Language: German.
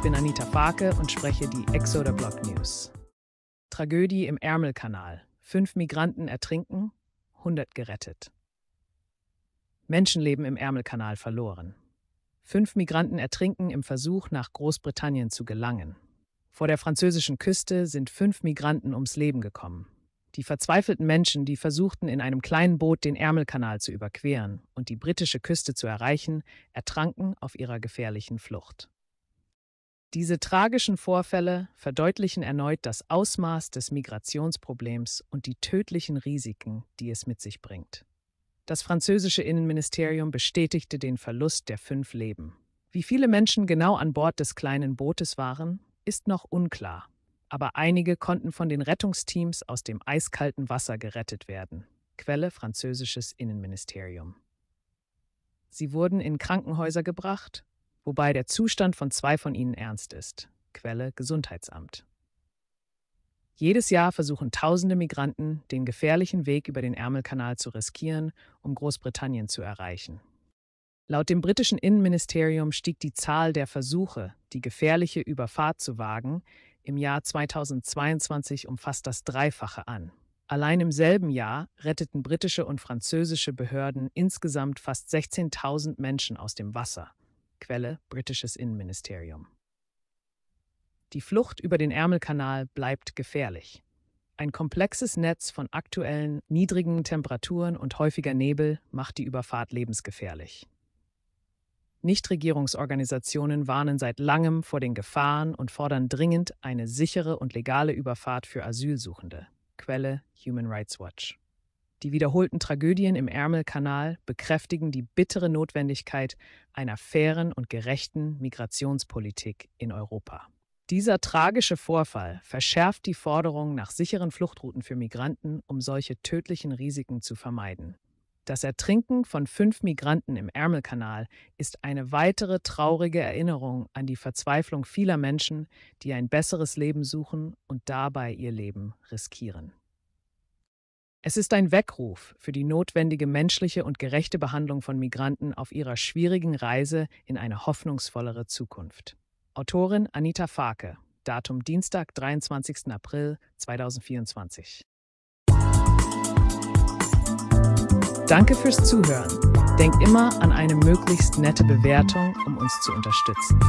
Ich bin Anita Farke und spreche die Exoder Block News. Tragödie im Ärmelkanal. Fünf Migranten ertrinken, 100 gerettet. Menschenleben im Ärmelkanal verloren. Fünf Migranten ertrinken im Versuch, nach Großbritannien zu gelangen. Vor der französischen Küste sind fünf Migranten ums Leben gekommen. Die verzweifelten Menschen, die versuchten, in einem kleinen Boot den Ärmelkanal zu überqueren und die britische Küste zu erreichen, ertranken auf ihrer gefährlichen Flucht. Diese tragischen Vorfälle verdeutlichen erneut das Ausmaß des Migrationsproblems und die tödlichen Risiken, die es mit sich bringt. Das französische Innenministerium bestätigte den Verlust der fünf Leben. Wie viele Menschen genau an Bord des kleinen Bootes waren, ist noch unklar, aber einige konnten von den Rettungsteams aus dem eiskalten Wasser gerettet werden. Quelle französisches Innenministerium. Sie wurden in Krankenhäuser gebracht wobei der Zustand von zwei von ihnen ernst ist. Quelle Gesundheitsamt. Jedes Jahr versuchen tausende Migranten, den gefährlichen Weg über den Ärmelkanal zu riskieren, um Großbritannien zu erreichen. Laut dem britischen Innenministerium stieg die Zahl der Versuche, die gefährliche Überfahrt zu wagen, im Jahr 2022 um fast das Dreifache an. Allein im selben Jahr retteten britische und französische Behörden insgesamt fast 16.000 Menschen aus dem Wasser. Quelle britisches Innenministerium. Die Flucht über den Ärmelkanal bleibt gefährlich. Ein komplexes Netz von aktuellen niedrigen Temperaturen und häufiger Nebel macht die Überfahrt lebensgefährlich. Nichtregierungsorganisationen warnen seit langem vor den Gefahren und fordern dringend eine sichere und legale Überfahrt für Asylsuchende. Quelle Human Rights Watch. Die wiederholten Tragödien im Ärmelkanal bekräftigen die bittere Notwendigkeit einer fairen und gerechten Migrationspolitik in Europa. Dieser tragische Vorfall verschärft die Forderung nach sicheren Fluchtrouten für Migranten, um solche tödlichen Risiken zu vermeiden. Das Ertrinken von fünf Migranten im Ärmelkanal ist eine weitere traurige Erinnerung an die Verzweiflung vieler Menschen, die ein besseres Leben suchen und dabei ihr Leben riskieren. Es ist ein Weckruf für die notwendige menschliche und gerechte Behandlung von Migranten auf ihrer schwierigen Reise in eine hoffnungsvollere Zukunft. Autorin Anita Farke, Datum Dienstag, 23. April 2024. Danke fürs Zuhören. Denk immer an eine möglichst nette Bewertung, um uns zu unterstützen.